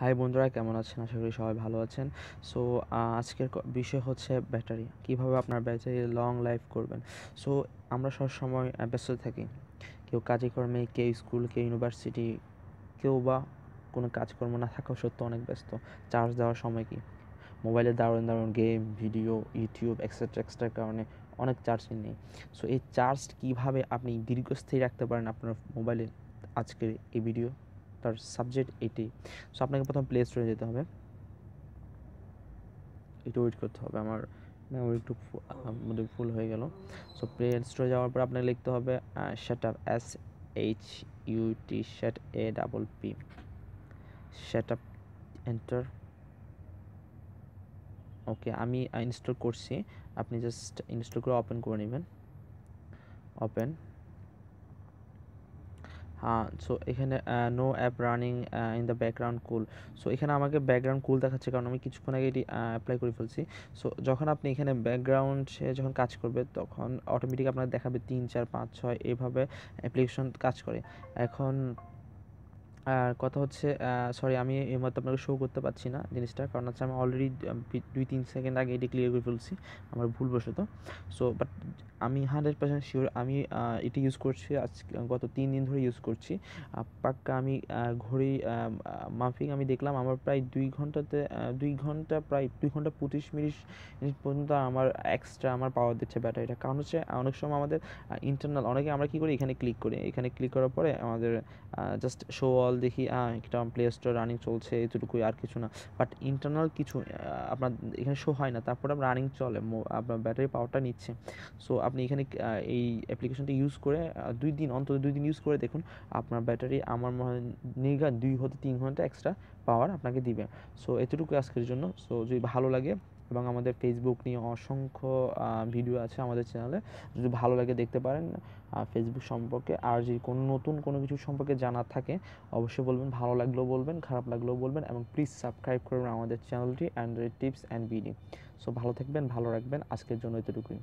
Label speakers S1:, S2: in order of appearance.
S1: high বন্ধুরা কেমন আছেন আশা করি সবাই ভালো আছেন সো আজকের বিষয় হচ্ছে ব্যাটারি কিভাবে আপনার ব্যাটারি লং লাইফ করবেন সো আমরা সবসময় ব্যস্ত থাকি কেউ কাজে কর্মে কেউ স্কুল কেউ ইউনিভার্সিটি কেউ বা কোনো কাজকর্ম না থাকাও সত্যি অনেক ব্যস্ত চার্জ দেওয়ার সময় কি মোবাইলে দারুণ দারুণ গেম ভিডিও ইউটিউব এক্সট্রা এক্সট্রার কারণে অনেক চার্জই নেই সো এই চার্জ কীভাবে আপনি দীর্ঘস্থায়ী রাখতে পারেন আপনার মোবাইলে আজকের এই ভিডিও তার সাবজেক্ট এটি সো আপনাকে প্রথম প্লে স্টোরে যেতে হবে একটু ওয়েট করতে হবে আমার মেমোরি একটু মধ্যে ফুল হয়ে গেল সো প্লে স্টোরে যাওয়ার পর আপনাকে লিখতে হবে shut app S H U T shut A double P shut app enter okay আমি ইনস্টল করছি আপনি জাস্ট ইনস্টল করে ওপেন করে নেবেন ওপেন হ্যাঁ সো এখানে no app running in the background cool so এখানে আমাকে ব্যাকগ্রাউন্ড কুল দেখাচ্ছে কারণ আমি কিছুক্ষণ আগে এটি অ্যাপ্লাই করে ফেলছি সো যখন আপনি এখানে ব্যাকগ্রাউন্ড যখন কাজ করবে তখন অটোমেটিক আপনাকে দেখাবে তিন চার পাঁচ ছয় এভাবে অ্যাপ্লিকেশন কাজ করে এখন আর কথা হচ্ছে সরি আমি এই মতো আপনাকে শো করতে পারছি না জিনিসটা কারণ হচ্ছে আমি অলরেডি দুই তিন সেকেন্ড আগে এটি ক্লিয়ার করে ফেলছি আমার ভুলবশত সো বাট আমি হান্ড্রেড পার্সেন্ট শিওর আমি এটি ইউজ করছি আজ গত তিন দিন ধরে ইউজ করছি পাক্কা আমি ঘড়ি মাফিক আমি দেখলাম আমার প্রায় দুই ঘন্টাতে দুই ঘন্টা প্রায় দুই ঘন্টা পঁচিশ মিনিট পর্যন্ত আমার এক্সট্রা আমার পাওয়ার দিচ্ছে ব্যাটারিটা কারণ হচ্ছে অনেক সময় আমাদের ইন্টারনাল অনেকে আমরা কী করি এখানে ক্লিক করি এখানে ক্লিক করার পরে আমাদের জাস্ট শো অল দেখি একটা প্লে স্টোর রানিং চলছে এতটুকুই আর কিছু না বাট ইন্টারনাল কিছু আপনার এখানে শো হয় না তারপর আপনার রানিং চলে আপনার ব্যাটারি পাওয়ারটা নিচ্ছে সো আপনি এখানে এই অ্যাপ্লিকেশনটি ইউজ করে দুই দিন অন্তত দুই দিন ইউজ করে দেখুন আপনার ব্যাটারি আমার মনে হয় নির্ঘাত দুই হতে তিন ঘন্টা এক্সট্রা পাওয়ার আপনাকে দিবে সো এতটুকু আজকের জন্য সো যদি ভালো লাগে এবং আমাদের ফেসবুক নিয়ে অসংখ্য ভিডিও আছে আমাদের চ্যানেলে যদি ভালো লাগে দেখতে পারেন ফেসবুক সম্পর্কে আর যদি কোনো নতুন কোনো কিছু সম্পর্কে জানা থাকে অবশ্যই বলবেন ভালো লাগলেও বলবেন খারাপ লাগলেও বলবেন এবং প্লিজ সাবস্ক্রাইব করুন আমাদের চ্যানেলটি Android tips and BD so ভালো থাকবেন ভালো রাখবেন আজকের জন্য এতটুকুই